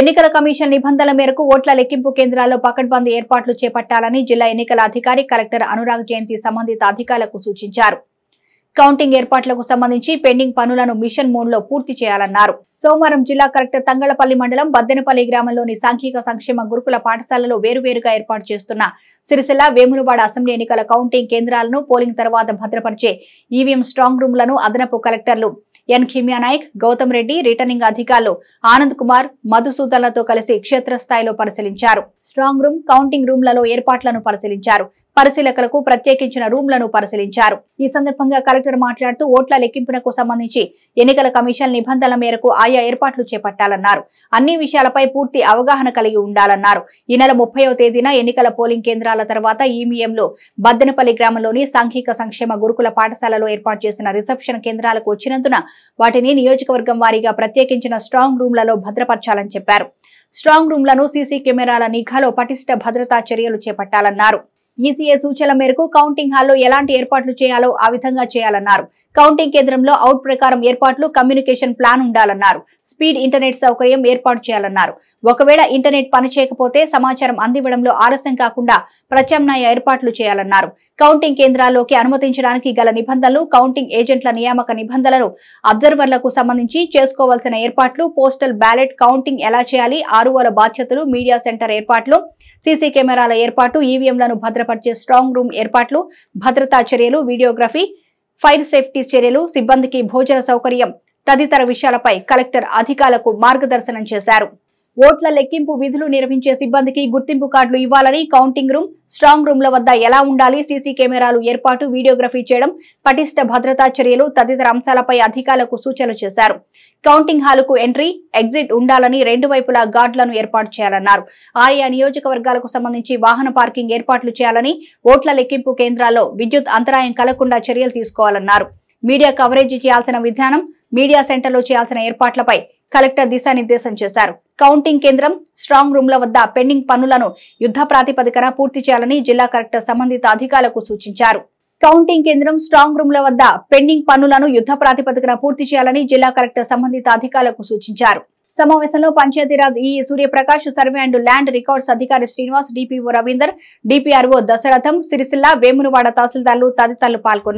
ఎన్నికల కమిషన్ నిబంధనల మేరకు ఓట్ల లెక్కింపు కేంద్రాల్లో పకడ్బందీ ఏర్పాట్లు చేపట్టాలని జిల్లా ఎన్నికల అధికారి కలెక్టర్ అనురాగ్ జయంతి సంబంధిత అధికారులకు సూచించారు కౌంటింగ్ ఏర్పాట్లకు సంబంధించి పెండింగ్ పనులను మిషన్ మోడ్లో పూర్తి చేయాలన్నారు సోమవారం జిల్లా కలెక్టర్ తంగళపల్లి మండలం బద్దెనపల్లి గ్రామంలోని సాంఘిక సంక్షేమ గురుకుల పాఠశాలలో వేరువేరుగా ఏర్పాటు చేస్తున్న సిరిసిల్ల వేములవాడ అసెంబ్లీ ఎన్నికల కౌంటింగ్ కేంద్రాలను పోలింగ్ తర్వాత భద్రపరిచే ఈవీఎం స్ట్రాంగ్ రూమ్లను అదనపు కలెక్టర్లు ఎన్ ఖిమియా నాయక్ గౌతమ్ రెడ్డి రిటర్నింగ్ అధికారులు ఆనంద్ కుమార్ మధుసూదన్లతో కలిసి క్షేత్రస్థాయిలో పరిశీలించారు స్ట్రాంగ్ రూమ్ కౌంటింగ్ రూమ్లలో ఏర్పాట్లను పరిశీలించారు పరిశీలకులకు ప్రత్యేకించిన రూమ్లను పరిశీలించారు ఈ సందర్భంగా కలెక్టర్ మాట్లాడుతూ ఓట్ల లెక్కింపునకు సంబంధించి ఎన్నికల కమిషన్ నిబంధనల మేరకు ఆయా ఏర్పాట్లు చేపట్టాలన్నారు అన్ని విషయాలపై పూర్తి అవగాహన కలిగి ఉండాలన్నారు ఈ నెల ముప్పయో తేదీన ఎన్నికల పోలింగ్ కేంద్రాల తర్వాత ఈవీఎంలు బద్దనపల్లి గ్రామంలోని సాంఘిక సంక్షేమ గురుకుల పాఠశాలలో ఏర్పాటు చేసిన రిసెప్షన్ కేంద్రాలకు వచ్చినందున వాటిని నియోజకవర్గం వారీగా ప్రత్యేకించిన స్ట్రాంగ్ రూమ్లలో భద్రపరచాలని చెప్పారు స్ట్రాంగ్ రూమ్లను సీసీ కెమెరాల నిఘాలో పటిష్ట భద్రతా చర్యలు చేపట్టాలన్నారు ఈసీఏ సూచనల మేరకు కౌంటింగ్ హాల్లో ఎలాంటి ఏర్పాట్లు చేయాలో ఆ విధంగా చేయాలన్నారు కౌంటింగ్ కేంద్రంలో అవుట్ ప్రకారం ఏర్పాట్లు కమ్యూనికేషన్ ప్లాన్ ఉండాలన్నారు స్పీడ్ ఇంటర్నెట్ సౌకర్యం ఏర్పాటు చేయాలన్నారు ఒకవేళ ఇంటర్నెట్ పనిచేయకపోతే సమాచారం అందివ్వడంలో ఆలస్యం కాకుండా ప్రత్యామ్నాయ ఏర్పాట్లు చేయాలన్నారు కౌంటింగ్ కేంద్రాల్లోకి అనుమతించడానికి గల నిబంధనలు కౌంటింగ్ ఏజెంట్ల నియామక నిబంధనలు అబ్జర్వర్లకు సంబంధించి చేసుకోవాల్సిన ఏర్పాట్లు పోస్టల్ బ్యాలెట్ కౌంటింగ్ ఎలా చేయాలి ఆరువల బాధ్యతలు మీడియా సెంటర్ ఏర్పాట్లు సీసీ కెమెరాల ఏర్పాటు ఈవీఎంలను భద్రపరిచే స్ట్రాంగ్ రూమ్ ఏర్పాట్లు భద్రతా చర్యలు వీడియోగ్రఫీ ఫైర్ సేఫ్టీ చర్యలు సిబ్బందికి భోజన సౌకర్యం తదితర విషయాలపై కలెక్టర్ అధికారులకు మార్గదర్శనం చేశారు ఓట్ల లెక్కింపు విధులు నిర్వహించే సిబ్బందికి గుర్తింపు కార్డులు ఇవ్వాలని కౌంటింగ్ రూమ్ స్ట్రాంగ్ రూమ్ల వద్ద ఎలా ఉండాలి సీసీ కెమెరాలు ఏర్పాటు వీడియోగ్రఫీ చేయడం పటిష్ట భద్రతా చర్యలు తదితర అంశాలపై అధికారులకు సూచనలు చేశారు కౌంటింగ్ హాలుకు ఎంట్రీ ఎగ్జిట్ ఉండాలని రెండు వైపులా గార్డులను ఏర్పాటు చేయాలన్నారు ఆయా నియోజకవర్గాలకు సంబంధించి వాహన పార్కింగ్ ఏర్పాట్లు చేయాలని ఓట్ల లెక్కింపు కేంద్రాల్లో విద్యుత్ అంతరాయం కలగకుండా చర్యలు తీసుకోవాలన్నారు మీడియా కవరేజ్ చేయాల్సిన విధానం మీడియా సెంటర్లో చేయాల్సిన ఏర్పాట్లపై కలెక్టర్ దిశానిర్దేశం చేశారు కౌంటింగ్ కేంద్రం స్ట్రాంగ్ రూమ్ల వద్ద పెండింగ్ పనులను యుద్ధ ప్రాతిపదికన పూర్తి చేయాలని జిల్లా కలెక్టర్ సంబంధిత అధికారులకు సూచించారు కౌంటింగ్ కేంద్రం స్ట్రాంగ్ రూమ్ల వద్ద పెండింగ్ పనులను యుద్ధ ప్రాతిపదికన పూర్తి చేయాలని జిల్లా కలెక్టర్ సంబంధిత అధికారులకు సూచించారు సమావేశంలో పంచాయతీరాజ్ ఈ Suryaprakash survey and land records అధికారి శ్రీనివాస్ డిపిఓ రవీందర్ డిపిఆర్ఓ దశరథం సిరిసిల్ల వేమునవాడ తహసీల్దార్లు తదితరులు పాల్గొన్నారు